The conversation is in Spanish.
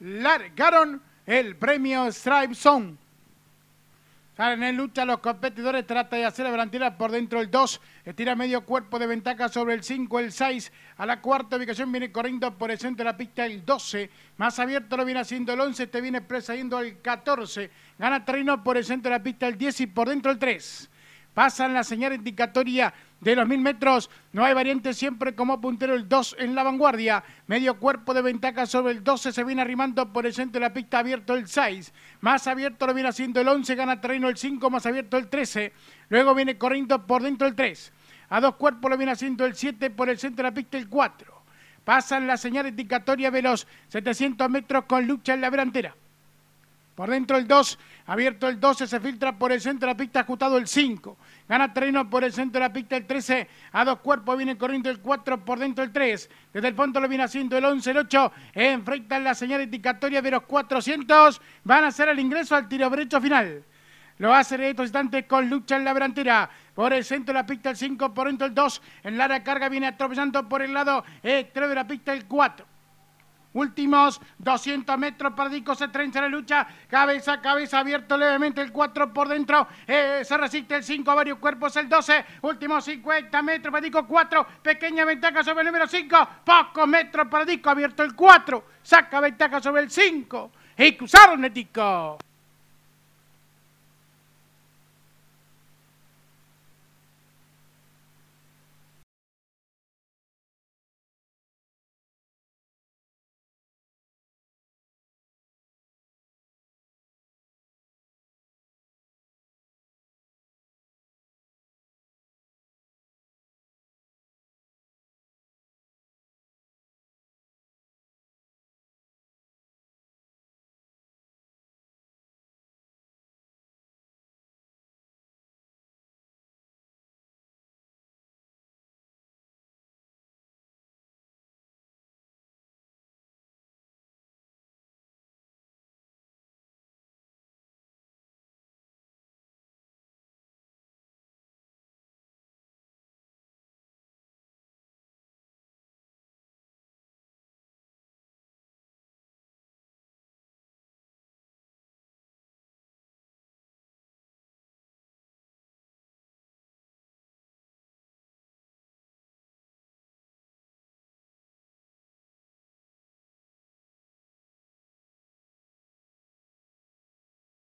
largaron el premio Stripe Zone. En el lucha los competidores trata de hacer la por dentro el 2, estira medio cuerpo de ventaja sobre el 5, el 6, a la cuarta ubicación viene corriendo por el centro de la pista el 12, más abierto lo viene haciendo el 11, te este viene presa el 14, gana terreno por el centro de la pista el 10 y por dentro el 3 pasan la señal indicatoria de los mil metros. No hay variante siempre como puntero el 2 en la vanguardia. Medio cuerpo de ventaja sobre el 12 se viene arrimando por el centro de la pista abierto el 6. Más abierto lo viene haciendo el 11, gana terreno el 5, más abierto el 13. Luego viene corriendo por dentro el 3. A dos cuerpos lo viene haciendo el 7 por el centro de la pista el 4. Pasan la señal indicatoria de los 700 metros con lucha en la delantera. Por dentro el 2, abierto el 12, se filtra por el centro de la pista, ajustado el 5. Gana terreno por el centro de la pista el 13, a dos cuerpos viene corriendo el 4, por dentro el 3. Desde el fondo lo viene haciendo el 11, el 8. Enfrentan la señal indicatoria de los 400. Van a hacer el ingreso al tiro derecho final. Lo hace en estos instantes con lucha en la delantera. Por el centro de la pista el 5, por dentro el 2. En la carga viene atropellando por el lado extremo de la pista el 4. Últimos 200 metros, para disco, se trenza la lucha. Cabeza a cabeza, abierto levemente el 4 por dentro. Eh, se resiste el 5, varios cuerpos, el 12. Últimos 50 metros, para disco, 4. Pequeña ventaja sobre el número 5. Pocos metros, disco, abierto el 4. Saca ventaja sobre el 5. Y cruzaron, disco.